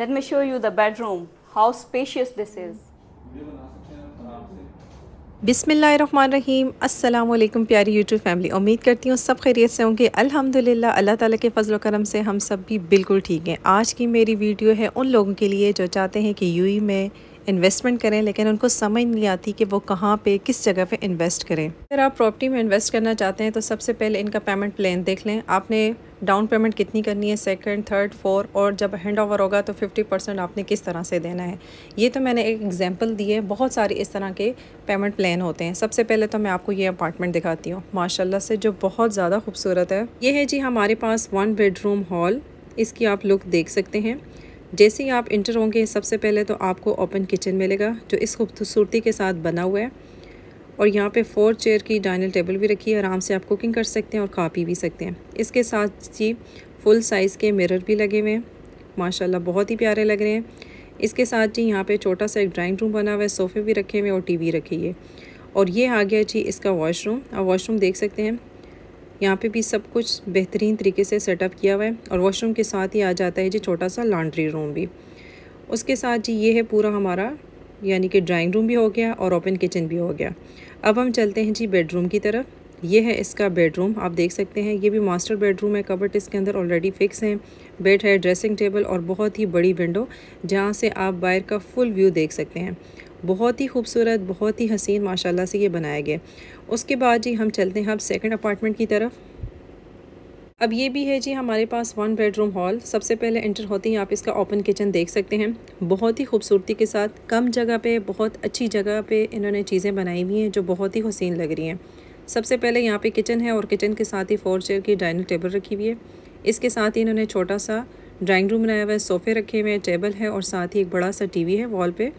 let me show you the bedroom how spacious this is बिसमीम अल्लाम प्यारी YouTube family उम्मीद करती हूँ सब खैरियत से होंगे अल्हम्दुलिल्लाह अल्लाह ताला के फजल करम से हम सब भी बिल्कुल ठीक हैं आज की मेरी वीडियो है उन लोगों के लिए जो चाहते हैं कि यूई में इन्वेस्टमेंट करें लेकिन उनको समझ नहीं आती कि वो कहाँ पे किस जगह पे इन्वेस्ट करें अगर आप प्रॉपर्टी में इन्वेस्ट करना चाहते हैं तो सबसे पहले इनका पेमेंट प्लान देख लें आपने डाउन पेमेंट कितनी करनी है सेकंड, थर्ड फोर और जब हैंड ओवर होगा तो 50 परसेंट आपने किस तरह से देना है ये तो मैंने एक एग्जांपल दी है बहुत सारे इस तरह के पेमेंट प्लान होते हैं सबसे पहले तो मैं आपको ये अपार्टमेंट दिखाती हूँ माशाल्लाह से जो बहुत ज़्यादा खूबसूरत है ये है जी हमारे पास वन बेडरूम हॉल इसकी आप लुक देख सकते हैं जैसे ही आप इंटर होंगे सबसे पहले तो आपको ओपन किचन मिलेगा जो इस खूबसूरती के साथ बना हुआ है और यहाँ पे फोर चेयर की डाइनिंग टेबल भी रखी है आराम से आप कुकिंग कर सकते हैं और खा पी भी सकते हैं इसके साथ ही फुल साइज़ के मिरर भी लगे हुए हैं माशाल्लाह बहुत ही प्यारे लग रहे हैं इसके साथ जी यहाँ पे छोटा सा एक ड्राइंग रूम बना हुआ है सोफ़े भी रखे हुए और टी वी रखी है और ये आ गया जी इसका वॉशरूम आप वॉशरूम देख सकते हैं यहाँ पे भी सब कुछ बेहतरीन तरीके से सेटअप किया हुआ है और वॉशरूम के साथ ही आ जाता है जी छोटा सा लॉन्ड्री रूम भी उसके साथ जी ये है पूरा हमारा यानी कि ड्राइंग रूम भी हो गया और ओपन किचन भी हो गया अब हम चलते हैं जी बेडरूम की तरफ ये है इसका बेडरूम आप देख सकते हैं ये भी मास्टर बेडरूम है कबर्ट इसके अंदर ऑलरेडी फिक्स हैं बेड है ड्रेसिंग टेबल और बहुत ही बड़ी विंडो जहाँ से आप बाहर का फुल व्यू देख सकते हैं बहुत ही खूबसूरत बहुत ही हसीन माशाल्लाह से ये बनाया गया उसके बाद जी हम चलते हैं अब सेकंड अपार्टमेंट की तरफ अब ये भी है जी हमारे पास वन बेडरूम हॉल सबसे पहले एंटर होते ही आप इसका ओपन किचन देख सकते हैं बहुत ही खूबसूरती के साथ कम जगह पे बहुत अच्छी जगह पे इन्होंने चीज़ें बनाई हुई हैं जो बहुत ही हसीन लग रही हैं सबसे पहले यहाँ पे किचन है और किचन के साथ ही फोर चेयर की डाइनिंग टेबल रखी हुई है इसके साथ ही इन्होंने छोटा सा ड्राइंग रूम बनाया हुआ है सोफ़े रखे हुए हैं टेबल है और साथ ही एक बड़ा सा टीवी है वॉल पे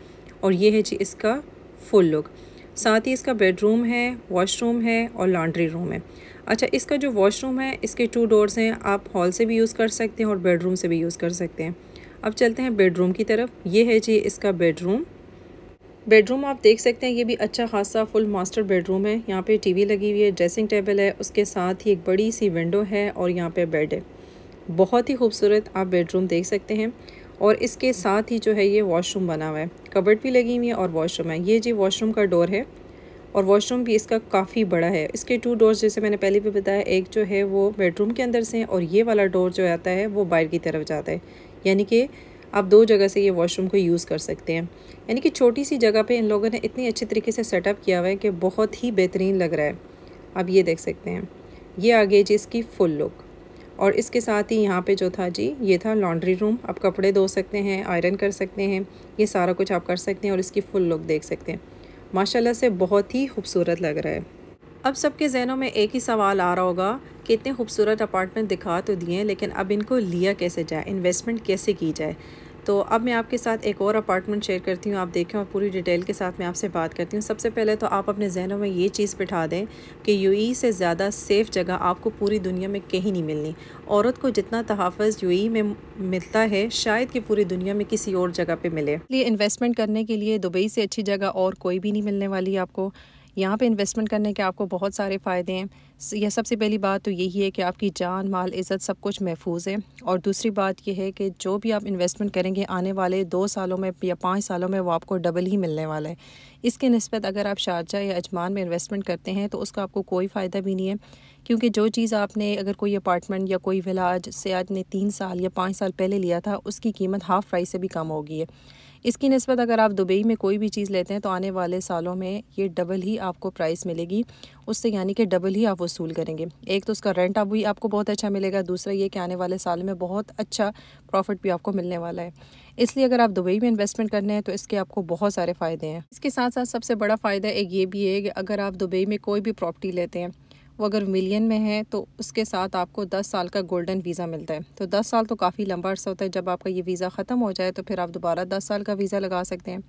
और ये है जी इसका फुल लुक साथ ही इसका बेडरूम है वॉशरूम है और लॉन्ड्री रूम है अच्छा इसका जो वॉशरूम है इसके टू डोर्स हैं आप हॉल से भी यूज़ कर सकते हैं और बेडरूम से भी यूज़ कर सकते हैं अब चलते हैं बेडरूम की तरफ ये है जी इसका बेडरूम बेडरूम आप देख सकते हैं ये भी अच्छा खासा फुल मास्टर बेडरूम है यहाँ पे टीवी लगी हुई है ड्रेसिंग टेबल है उसके साथ ही एक बड़ी सी विंडो है और यहाँ पे बेड है बहुत ही खूबसूरत आप बेडरूम देख सकते हैं और इसके साथ ही जो है ये वॉशरूम बना हुआ है कबर्ड भी लगी हुई है और वॉशरूम है ये जी वॉशरूम का डोर है और वॉशरूम भी इसका काफ़ी बड़ा है इसके टू डोर्स जैसे मैंने पहले भी बताया एक जो है वो बेडरूम के अंदर से है और ये वाला डोर जो आता है वो बाहर की तरफ जाता है यानी कि आप दो जगह से ये वॉशरूम को यूज़ कर सकते हैं यानी कि छोटी सी जगह पे इन लोगों ने इतनी अच्छे तरीके से सेटअप किया हुआ है कि बहुत ही बेहतरीन लग रहा है आप ये देख सकते हैं ये आगे जी इसकी फुल लुक और इसके साथ ही यहाँ पे जो था जी ये था लॉन्ड्री रूम आप कपड़े धो सकते हैं आयरन कर सकते हैं ये सारा कुछ आप कर सकते हैं और इसकी फुल लुक देख सकते हैं माशाल्लाह से बहुत ही खूबसूरत लग रहा है अब सबके जहनों में एक ही सवाल आ रहा होगा कि इतने खूबसूरत अपार्टमेंट दिखा तो दिए लेकिन अब इनको लिया कैसे जाए इन्वेस्टमेंट कैसे की जाए तो अब मैं आपके साथ एक और अपार्टमेंट शेयर करती हूँ आप देखें और पूरी डिटेल के साथ मैं आपसे बात करती हूँ सबसे पहले तो आप अपने जहनों में ये चीज़ बिठा दें कि यू e से ज़्यादा सेफ़ जगह आपको पूरी दुनिया में कहीं नहीं मिलनी औरत को जितना तहफ़ यू e में मिलता है शायद कि पूरी दुनिया में किसी और जगह पर मिले इन्वेस्टमेंट करने के लिए दुबई से अच्छी जगह और कोई भी नहीं मिलने वाली आपको यहाँ पे इन्वेस्टमेंट करने के आपको बहुत सारे फ़ायदे हैं यह सबसे पहली बात तो यही है कि आपकी जान माल इज़्ज़त सब कुछ महफूज है और दूसरी बात यह है कि जो भी आप इन्वेस्टमेंट करेंगे आने वाले दो सालों में या पाँच सालों में वो आपको डबल ही मिलने वाला है इसके नस्बत अगर आप शारजा या अजमान में इन्वेस्टमेंट करते हैं तो उसका आपको कोई फ़ायदा भी नहीं है क्योंकि जो चीज़ आपने अगर कोई अपार्टमेंट या कोई विलाज से आज ने तीन साल या पाँच साल पहले लिया था उसकी कीमत हाफ़ प्राइस से भी कम होगी है इसकी नस्बत अगर आप दुबई में कोई भी चीज़ लेते हैं तो आने वाले सालों में ये डबल ही आपको प्राइस मिलेगी उससे यानी कि डबल ही आप वसूल करेंगे एक तो उसका रेंट अब भी आपको बहुत अच्छा मिलेगा दूसरा ये कि आने वाले साल में बहुत अच्छा प्रॉफिट भी आपको मिलने वाला है इसलिए अगर आप दुबई में इन्वेस्टमेंट करने हैं तो इसके आपको बहुत सारे फ़ायदे हैं इसके साथ साथ सबसे बड़ा फ़ायदा एक ये भी है कि अगर आप दुबई में कोई भी प्रॉपर्टी लेते हैं वो अगर मिलियन में है तो उसके साथ आपको दस साल का गोल्डन वीज़ा मिलता है तो दस साल तो काफ़ी लंबा अर्सा होता है जब आपका ये वीज़ा ख़त्म हो जाए तो फिर आप दोबारा दस साल का वीज़ा लगा सकते हैं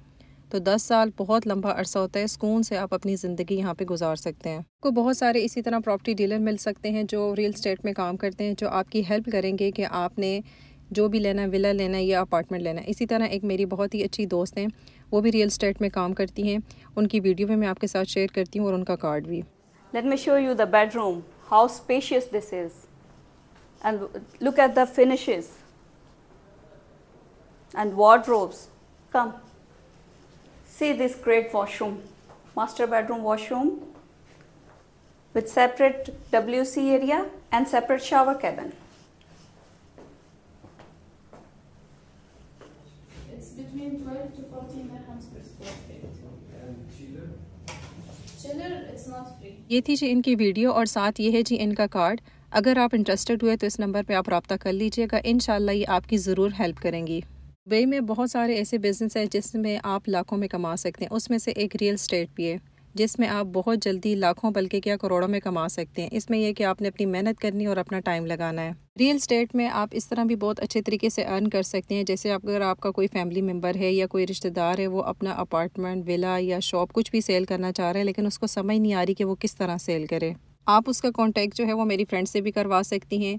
तो दस साल बहुत लंबा अर्सा होता है सुकून से आप अपनी ज़िंदगी यहाँ पे गुजार सकते हैं आपको बहुत सारे इसी तरह प्रॉपर्टी डीलर मिल सकते हैं जो रियल इस्टेट में काम करते हैं जो आपकी हेल्प करेंगे कि आपने जो भी लेना है विला लेना है या अपार्टमेंट लेना है इसी तरह एक मेरी बहुत ही अच्छी दोस्त हैं वो भी रियल स्टेट में काम करती हैं उनकी वीडियो भी मैं आपके साथ शेयर करती हूँ और उनका कार्ड भी Let me show you the bedroom, how spacious this is. And look at the finishes and wardrobes. Come, see this great washroom, master bedroom washroom with separate WC area and separate shower cabin. ये थी जी इनकी video और साथ ये है जी इनका card अगर आप इंटरेस्टेड हुए तो इस नंबर पे आप रबता कर लीजिएगा इन ये आपकी ज़रूर हेल्प करेंगी दुबई में बहुत सारे ऐसे बिज़नेस हैं जिसमें आप लाखों में कमा सकते हैं उसमें से एक रियल स्टेट भी है जिसमें आप बहुत जल्दी लाखों बल्कि क्या करोड़ों में कमा सकते हैं इसमें यह कि आपने अपनी मेहनत करनी और अपना टाइम लगाना है रियल स्टेट में आप इस तरह भी बहुत अच्छे तरीके से अर्न कर सकते हैं जैसे आप अगर आपका कोई फैमिली मेम्बर है या कोई रिश्तेदार है वो अपना अपार्टमेंट विला या शॉप कुछ भी सेल करना चाह रहे हैं लेकिन उसको समझ नहीं आ रही कि वो किस तरह सेल करे आप उसका कॉन्टैक्ट जो है वो मेरी फ्रेंड से भी करवा सकती हैं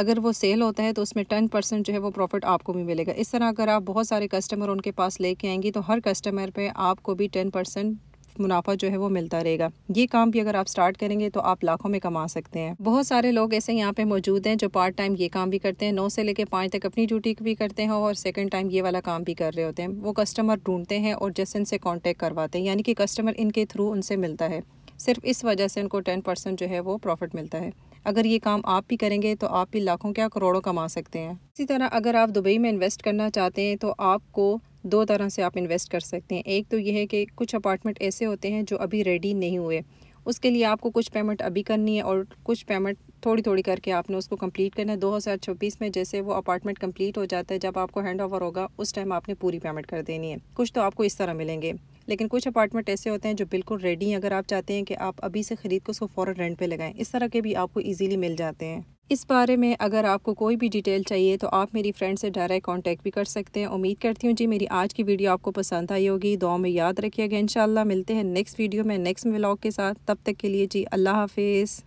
अगर वो सेल होता है तो उसमें टेन परसेंट जो है वो प्रॉफिट आपको भी मिलेगा इस तरह अगर आप बहुत सारे कस्टमर उनके पास लेके आएंगी तो हर कस्टमर पे आपको भी टेन परसेंट मुनाफा जो है वो मिलता रहेगा ये काम भी अगर आप स्टार्ट करेंगे तो आप लाखों में कमा सकते हैं बहुत सारे लोग ऐसे यहाँ पे मौजूद हैं जो पार्ट टाइम ये काम भी करते हैं नौ से लेकर पाँच तक अपनी ड्यूटी भी करते हैं और सेकेंड टाइम ये वाला काम भी कर रहे होते हैं वो कस्टमर ढूंढते हैं और जैसे इनसे कॉन्टेक्ट करवाते हैं यानी कि कस्टमर इनके थ्रू उनसे मिलता है सिर्फ इस वजह से उनको टेन परसेंट जो है वो प्रॉफिट मिलता है अगर ये काम आप भी करेंगे तो आप भी लाखों क्या करोड़ों कमा सकते हैं इसी तरह अगर आप दुबई में इन्वेस्ट करना चाहते हैं तो आपको दो तरह से आप इन्वेस्ट कर सकते हैं एक तो यह है कि कुछ अपार्टमेंट ऐसे होते हैं जो अभी रेडी नहीं हुए उसके लिए आपको कुछ पेमेंट अभी करनी है और कुछ पेमेंट थोड़ी थोड़ी करके आपने उसको कंप्लीट करना है दो हज़ार छब्बीस में जैसे वो अपार्टमेंट कंप्लीट हो जाता है जब आपको हैंड ओवर होगा उस टाइम आपने पूरी पेमेंट कर देनी है कुछ तो आपको इस तरह मिलेंगे लेकिन कुछ अपार्टमेंट ऐसे होते हैं जो बिल्कुल रेडी हैं अगर आप चाहते हैं कि आप अभी से ख़रीद के उसको फ़ौर रेंट पर लगाएँ इस तरह के भी आपको ईजिली मिल जाते हैं इस बारे में अगर आपको कोई भी डिटेल चाहिए तो आप मेरी फ्रेंड से डायरेक्ट कांटेक्ट भी कर सकते हैं उम्मीद करती हूँ जी मेरी आज की वीडियो आपको पसंद आई होगी दो में याद रखिएगा इन मिलते हैं नेक्स्ट वीडियो में नेक्स्ट ब्लॉग के साथ तब तक के लिए जी अल्लाह हाफिज़